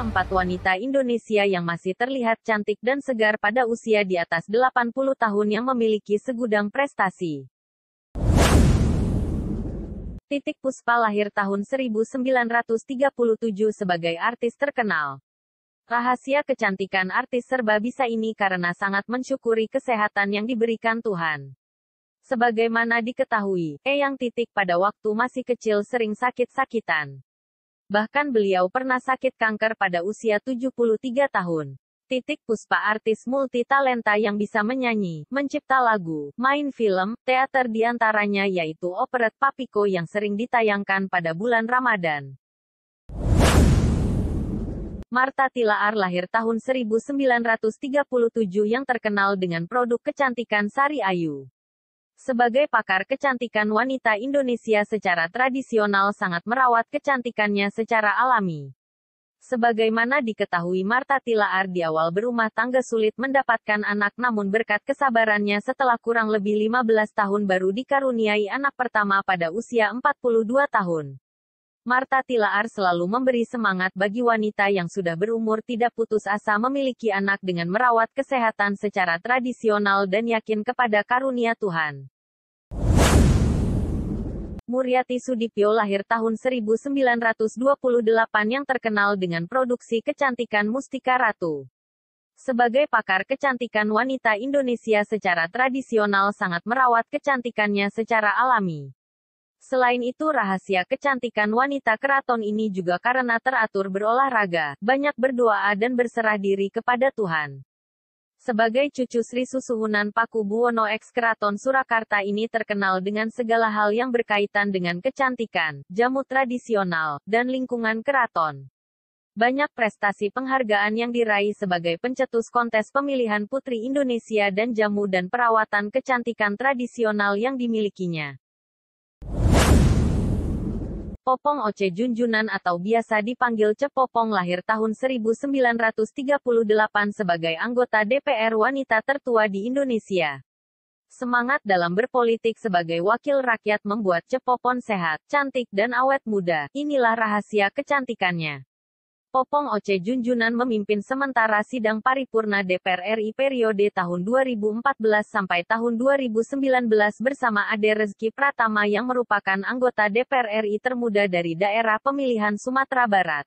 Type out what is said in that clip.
empat wanita Indonesia yang masih terlihat cantik dan segar pada usia di atas 80 tahun yang memiliki segudang prestasi. Titik Puspa lahir tahun 1937 sebagai artis terkenal. Rahasia kecantikan artis serba bisa ini karena sangat mensyukuri kesehatan yang diberikan Tuhan. Sebagaimana diketahui, Eyang Titik pada waktu masih kecil sering sakit-sakitan. Bahkan beliau pernah sakit kanker pada usia 73 tahun. Titik Puspa artis multitalenta yang bisa menyanyi, mencipta lagu, main film, teater diantaranya yaitu operet Papiko yang sering ditayangkan pada bulan Ramadan. Marta Tilaar lahir tahun 1937 yang terkenal dengan produk kecantikan Sari Ayu. Sebagai pakar kecantikan wanita Indonesia secara tradisional sangat merawat kecantikannya secara alami. Sebagaimana diketahui Marta Tilaar di awal berumah tangga sulit mendapatkan anak namun berkat kesabarannya setelah kurang lebih 15 tahun baru dikaruniai anak pertama pada usia 42 tahun. Marta Tilaar selalu memberi semangat bagi wanita yang sudah berumur tidak putus asa memiliki anak dengan merawat kesehatan secara tradisional dan yakin kepada karunia Tuhan. Muriati Sudipyo lahir tahun 1928 yang terkenal dengan produksi kecantikan Mustika Ratu. Sebagai pakar kecantikan wanita Indonesia secara tradisional sangat merawat kecantikannya secara alami. Selain itu rahasia kecantikan wanita keraton ini juga karena teratur berolahraga, banyak berdoa dan berserah diri kepada Tuhan. Sebagai cucu Sri Susuhunan Paku Buwono X Keraton Surakarta ini terkenal dengan segala hal yang berkaitan dengan kecantikan, jamu tradisional, dan lingkungan keraton. Banyak prestasi penghargaan yang diraih sebagai pencetus kontes pemilihan Putri Indonesia dan jamu dan perawatan kecantikan tradisional yang dimilikinya. Popong Oce Junjunan atau biasa dipanggil Cepopong lahir tahun 1938 sebagai anggota DPR wanita tertua di Indonesia. Semangat dalam berpolitik sebagai wakil rakyat membuat Cepopong sehat, cantik dan awet muda. Inilah rahasia kecantikannya. Popong Oce Junjunan memimpin sementara sidang paripurna DPR RI periode tahun 2014 sampai tahun 2019 bersama Ade Rezeki Pratama yang merupakan anggota DPR RI termuda dari daerah pemilihan Sumatera Barat.